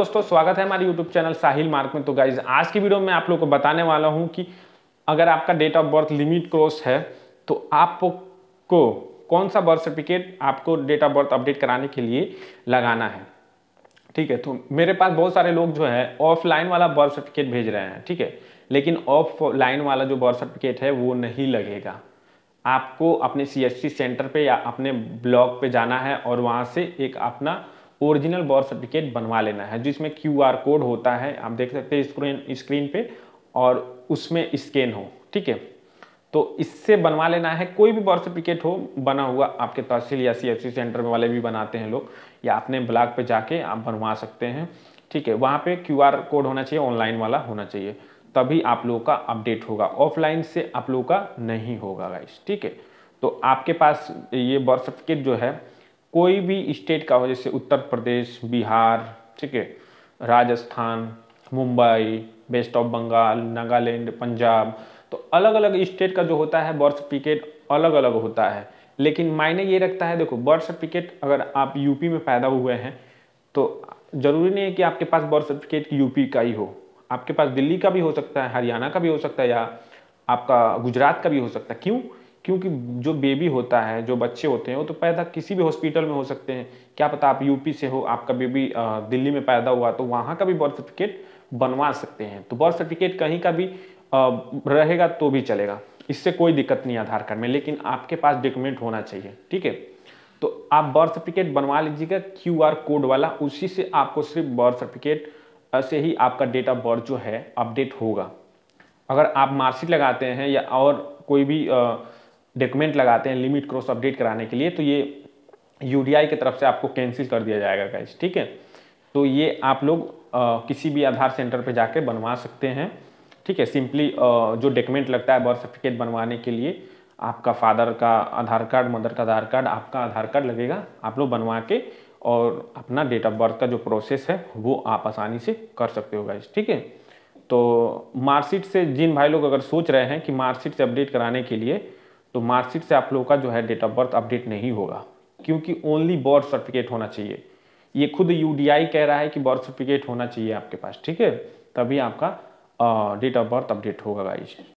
दोस्तों स्वागत है हमारे YouTube चैनल साहिल मार्क में तो गाइज आज की वीडियो में आप लोगों को बताने वाला हूँ कि अगर आपका date of birth limit cross है तो आपको कौन सा बर्थ सर्टिफिकेट आपको डेट ऑफ बर्थ अपडेट कराने के लिए लगाना है ठीक है तो मेरे पास बहुत सारे लोग जो है ऑफलाइन वाला बर्थ सर्टिफिकेट भेज रहे हैं ठीक है लेकिन ऑफलाइन वाला जो बर्थ सर्टिफिकेट है वो नहीं लगेगा आपको अपने सी सेंटर पर या अपने ब्लॉक पर जाना है और वहाँ से एक अपना ओरिजिनल बर्थ सर्टिफिकेट बनवा लेना है जिसमें क्यू आर कोड होता है आप देख सकते हैं स्क्रीन स्क्रीन पे और उसमें स्कैन हो ठीक है तो इससे बनवा लेना है कोई भी बर्थ सर्टिफिकेट हो बना हुआ आपके तहसील या सी सेंटर वाले भी बनाते हैं लोग या अपने ब्लॉक पर जाके आप बनवा सकते हैं ठीक है वहाँ पे क्यू आर कोड होना चाहिए ऑनलाइन वाला होना चाहिए तभी आप लोगों का अपडेट होगा ऑफलाइन से आप लोगों का नहीं होगा गाइस ठीक है तो आपके पास ये बर्थ सर्टिफिकेट जो है कोई भी स्टेट का हो जैसे उत्तर प्रदेश बिहार ठीक है राजस्थान मुंबई वेस्ट ऑफ बंगाल नागालैंड पंजाब तो अलग अलग स्टेट का जो होता है बर्थ सर्टिफिकेट अलग अलग होता है लेकिन मायने ये रखता है देखो बर्थ सर्टिफिकेट अगर आप यूपी में पैदा हुए हैं तो ज़रूरी नहीं है कि आपके पास बर्थ सर्टिफिकेट यूपी का ही हो आपके पास दिल्ली का भी हो सकता है हरियाणा का भी हो सकता है या आपका गुजरात का भी हो सकता है क्यों क्योंकि जो बेबी होता है जो बच्चे होते हैं वो तो पैदा किसी भी हॉस्पिटल में हो सकते हैं क्या पता आप यूपी से हो आपका बेबी दिल्ली में पैदा हुआ तो वहाँ का भी बर्थ सर्टिफिकेट बनवा सकते हैं तो बर्थ सर्टिफिकेट कहीं का भी रहेगा तो भी चलेगा इससे कोई दिक्कत नहीं आधार कार्ड में लेकिन आपके पास डॉक्यूमेंट होना चाहिए ठीक है तो आप बर्थ सर्टिफिकेट बनवा लीजिएगा क्यू आर कोड वाला उसी से आपको सिर्फ बर्थ सर्टिफिकेट से ही आपका डेट ऑफ बर्थ जो है अपडेट होगा अगर आप मार्कशीट लगाते हैं या और कोई भी आ, डॉक्यूमेंट लगाते हैं लिमिट क्रॉस अपडेट कराने के लिए तो ये यू की तरफ से आपको कैंसिल कर दिया जाएगा गाइज ठीक है तो ये आप लोग आ, किसी भी आधार सेंटर पर जाकर बनवा सकते हैं ठीक है सिंपली जो डॉक्यूमेंट लगता है बर्थ सर्टिफिकेट बनवाने के लिए आपका फादर का आधार कार्ड मदर का आधार कार्ड आपका आधार कार्ड लगेगा आप लोग बनवा के और अपना डेट ऑफ बर्थ का जो प्रोसेस है वो आप आसानी से कर सकते हो गाइज ठीक है तो मार्कशीट से जिन भाई लोग अगर सोच रहे हैं कि मार्कशीट से अपडेट कराने के लिए तो मार्कशीट से आप लोगों का जो है डेट ऑफ बर्थ अपडेट नहीं होगा क्योंकि ओनली बर्थ सर्टिफिकेट होना चाहिए ये खुद यू कह रहा है कि बर्थ सर्टिफिकेट होना चाहिए आपके पास ठीक है तभी आपका डेट ऑफ बर्थ अपडेट होगा गाइज